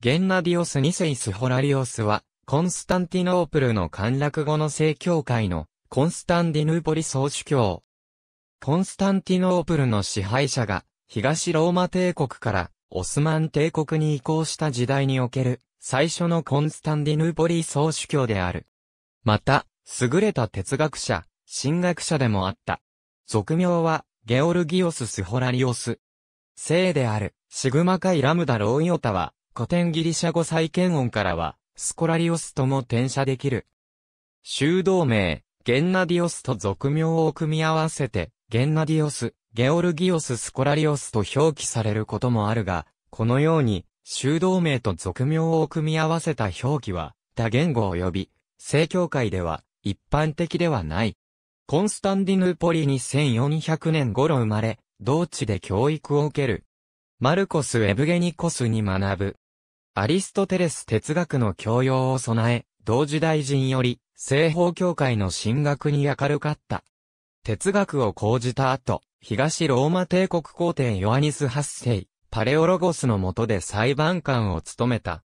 ゲンナディオス・ニセイス・ホラリオスは、コンスタンティノープルの陥落後の正教会のコンスタンディヌーポリ総主教。コンスタンティノープルの支配者が東ローマ帝国からオスマン帝国に移行した時代における最初のコンスタンディヌーポリ総主教である。また、優れた哲学者、神学者でもあった。俗名はゲオルギオス・スホラリオス。聖であるシグマカイラムダ・ローイオタは古典ギリシャ語再建音からは、スコラリオスとも転写できる。修道名、ゲンナディオスと俗名を組み合わせて、ゲンナディオス、ゲオルギオス・スコラリオスと表記されることもあるが、このように、修道名と俗名を組み合わせた表記は、多言語及び、正教会では、一般的ではない。コンスタンディヌーポリに1400年頃生まれ、同地で教育を受ける。マルコス・エブゲニコスに学ぶ。アリストテレス哲学の教養を備え、同時代人より、西方教会の進学に明るかった。哲学を講じた後、東ローマ帝国皇帝ヨアニス八世、パレオロゴスの下で裁判官を務めた。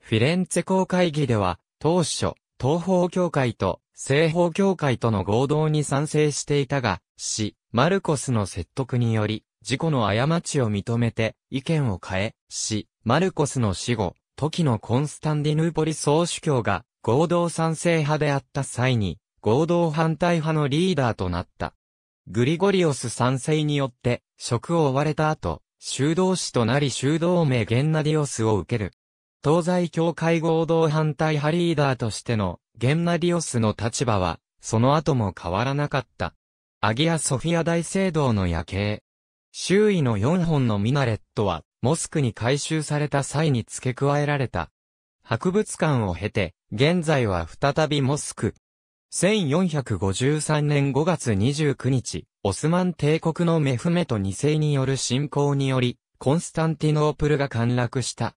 フィレンツェ公会議では、当初、東方教会と西方教会との合同に賛成していたが、死、マルコスの説得により、事故の過ちを認めて、意見を変え、し、マルコスの死後、時のコンスタンディヌーポリ総主教が、合同賛成派であった際に、合同反対派のリーダーとなった。グリゴリオス賛成によって、職を追われた後、修道士となり修道名ゲンナディオスを受ける。東西教会合同反対派リーダーとしてのゲンナディオスの立場は、その後も変わらなかった。アギア・ソフィア大聖堂の夜景、周囲の4本のミナレットは、モスクに改修された際に付け加えられた。博物館を経て、現在は再びモスク。1453年5月29日、オスマン帝国のメフメト2世による侵攻により、コンスタンティノープルが陥落した。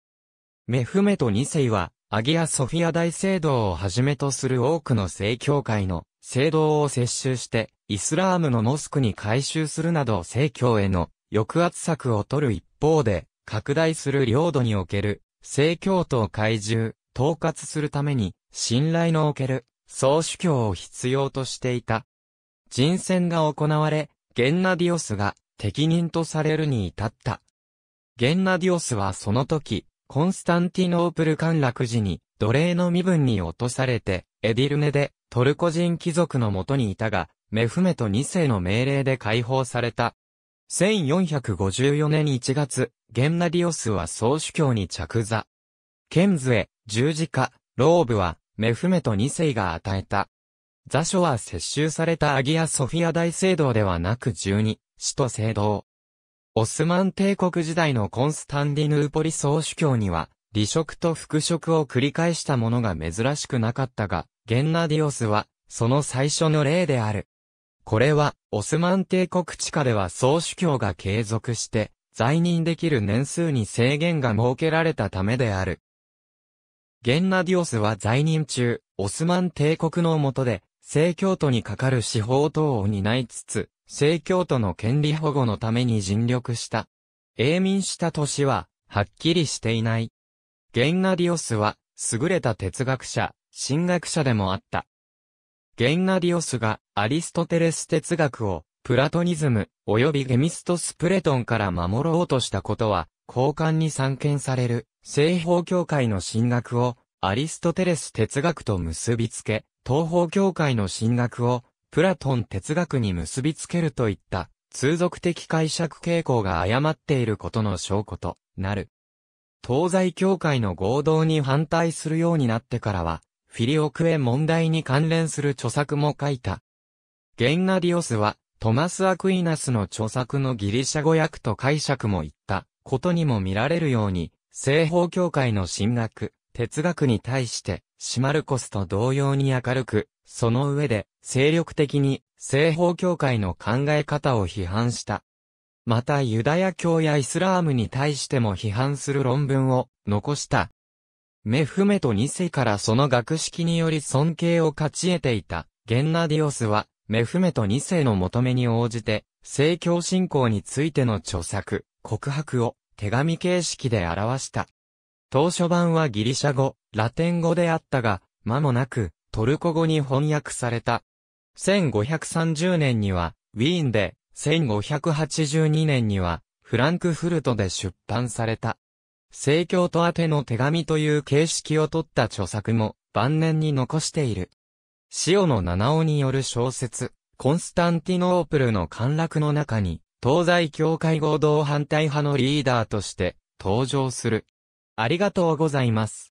メフメト2世は、アギア・ソフィア大聖堂をはじめとする多くの聖教会の聖堂を接収して、イスラームのモスクに改修するなど政教への抑圧策を取る一方で、拡大する領土における政教徒を怪獣、統括するために、信頼のおける総主教を必要としていた。人選が行われ、ゲンナディオスが適任とされるに至った。ゲンナディオスはその時、コンスタンティノープル陥落時に奴隷の身分に落とされて、エディルネでトルコ人貴族のもとにいたが、メフメト2世の命令で解放された。1454年1月、ゲンナディオスは総主教に着座。ケンズへ、十字架、ローブは、メフメト2世が与えた。座書は接収されたアギア・ソフィア大聖堂ではなく十二、使徒聖堂。オスマン帝国時代のコンスタンディヌーポリ総主教には、離職と復職を繰り返したものが珍しくなかったが、ゲンナディオスは、その最初の例である。これは、オスマン帝国地下では総主教が継続して、在任できる年数に制限が設けられたためである。ゲンナディオスは在任中、オスマン帝国の下で、聖教徒にかかる司法等を担いつつ、聖教徒の権利保護のために尽力した。永民した年は、はっきりしていない。ゲンナディオスは、優れた哲学者、神学者でもあった。ゲンナディオスがアリストテレス哲学をプラトニズム及びゲミストスプレトンから守ろうとしたことは、交換に散見される西方教会の神学をアリストテレス哲学と結びつけ、東方教会の神学をプラトン哲学に結びつけるといった通俗的解釈傾向が誤っていることの証拠となる。東西教会の合同に反対するようになってからは、フィリオクエ問題に関連する著作も書いた。ゲンナディオスは、トマス・アクイナスの著作のギリシャ語訳と解釈も言ったことにも見られるように、西方教会の神学、哲学に対して、シマルコスと同様に明るく、その上で、精力的に、西方教会の考え方を批判した。またユダヤ教やイスラームに対しても批判する論文を残した。メフメト2世からその学識により尊敬を勝ち得ていた、ゲンナディオスは、メフメト2世の求めに応じて、聖教信仰についての著作、告白を手紙形式で表した。当初版はギリシャ語、ラテン語であったが、間もなくトルコ語に翻訳された。1530年にはウィーンで、1582年にはフランクフルトで出版された。聖教と宛ての手紙という形式を取った著作も晩年に残している。塩野七尾による小説、コンスタンティノープルの陥落の中に、東西教会合同反対派のリーダーとして登場する。ありがとうございます。